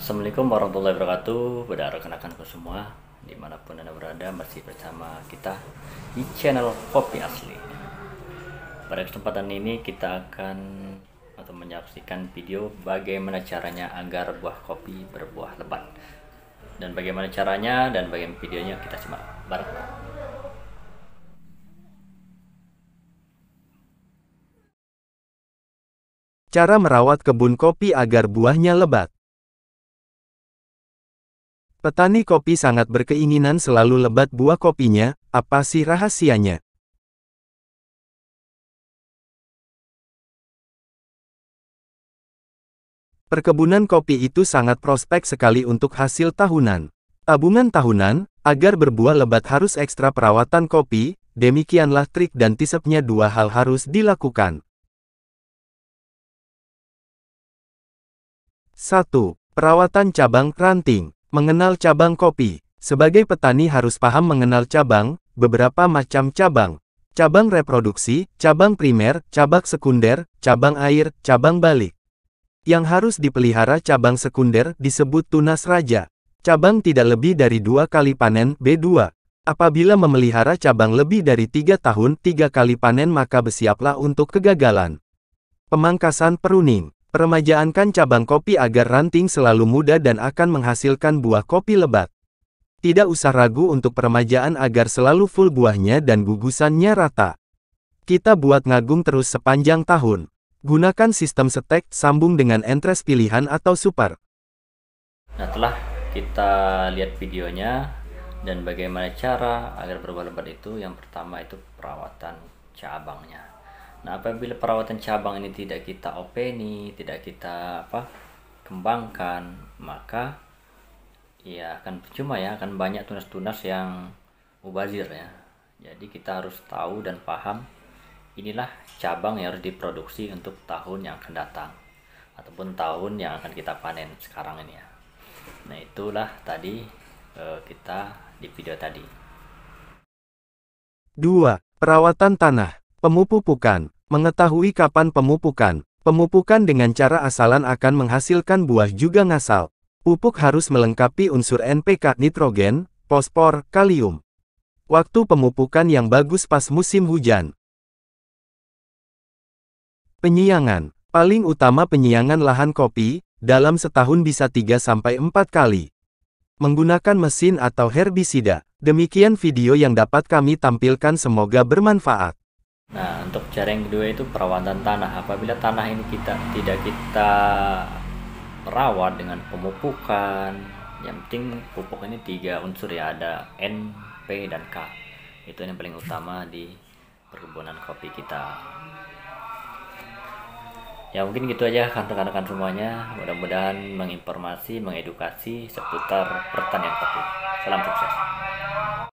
Assalamualaikum warahmatullahi wabarakatuh Pada rekan-rekanku semua Dimanapun anda berada masih bersama kita Di channel Kopi Asli Pada kesempatan ini kita akan Atau menyaksikan video Bagaimana caranya agar buah kopi berbuah lebat Dan bagaimana caranya dan bagaimana videonya kita simak bareng Cara merawat kebun kopi agar buahnya lebat Petani kopi sangat berkeinginan selalu lebat buah kopinya, apa sih rahasianya? Perkebunan kopi itu sangat prospek sekali untuk hasil tahunan. Tabungan tahunan, agar berbuah lebat harus ekstra perawatan kopi, demikianlah trik dan tisepnya dua hal harus dilakukan. 1. Perawatan cabang ranting Mengenal cabang kopi. Sebagai petani harus paham mengenal cabang, beberapa macam cabang. Cabang reproduksi, cabang primer, cabang sekunder, cabang air, cabang balik. Yang harus dipelihara cabang sekunder disebut tunas raja. Cabang tidak lebih dari dua kali panen B2. Apabila memelihara cabang lebih dari tiga tahun tiga kali panen maka bersiaplah untuk kegagalan. Pemangkasan peruning Peremajaankan cabang kopi agar ranting selalu muda dan akan menghasilkan buah kopi lebat. Tidak usah ragu untuk peremajaan agar selalu full buahnya dan gugusannya rata. Kita buat ngagum terus sepanjang tahun. Gunakan sistem setek, sambung dengan entres pilihan atau super. Nah, telah kita lihat videonya dan bagaimana cara agar berbuah lebat itu yang pertama itu perawatan cabangnya. Nah, apabila perawatan cabang ini tidak kita openi, tidak kita apa kembangkan, maka ya akan percuma ya, akan banyak tunas-tunas yang mubazir ya. Jadi kita harus tahu dan paham inilah cabang yang harus diproduksi untuk tahun yang akan datang ataupun tahun yang akan kita panen sekarang ini ya. Nah, itulah tadi uh, kita di video tadi. 2. Perawatan tanah Pemupukan. Mengetahui kapan pemupukan. Pemupukan dengan cara asalan akan menghasilkan buah juga ngasal. Pupuk harus melengkapi unsur NPK, nitrogen, fosfor, kalium. Waktu pemupukan yang bagus pas musim hujan. Penyiangan. Paling utama penyiangan lahan kopi, dalam setahun bisa 3-4 kali. Menggunakan mesin atau herbisida. Demikian video yang dapat kami tampilkan semoga bermanfaat. Nah, untuk cara yang kedua itu perawatan tanah. Apabila tanah ini kita tidak kita rawat dengan pemupukan, yang penting pupuk ini tiga unsur ya, ada N, P, dan K. Itu yang paling utama di perkebunan kopi kita. Ya mungkin gitu aja rekan-rekan semuanya. Mudah-mudahan menginformasi, mengedukasi seputar pertanian kopi. Salam sukses.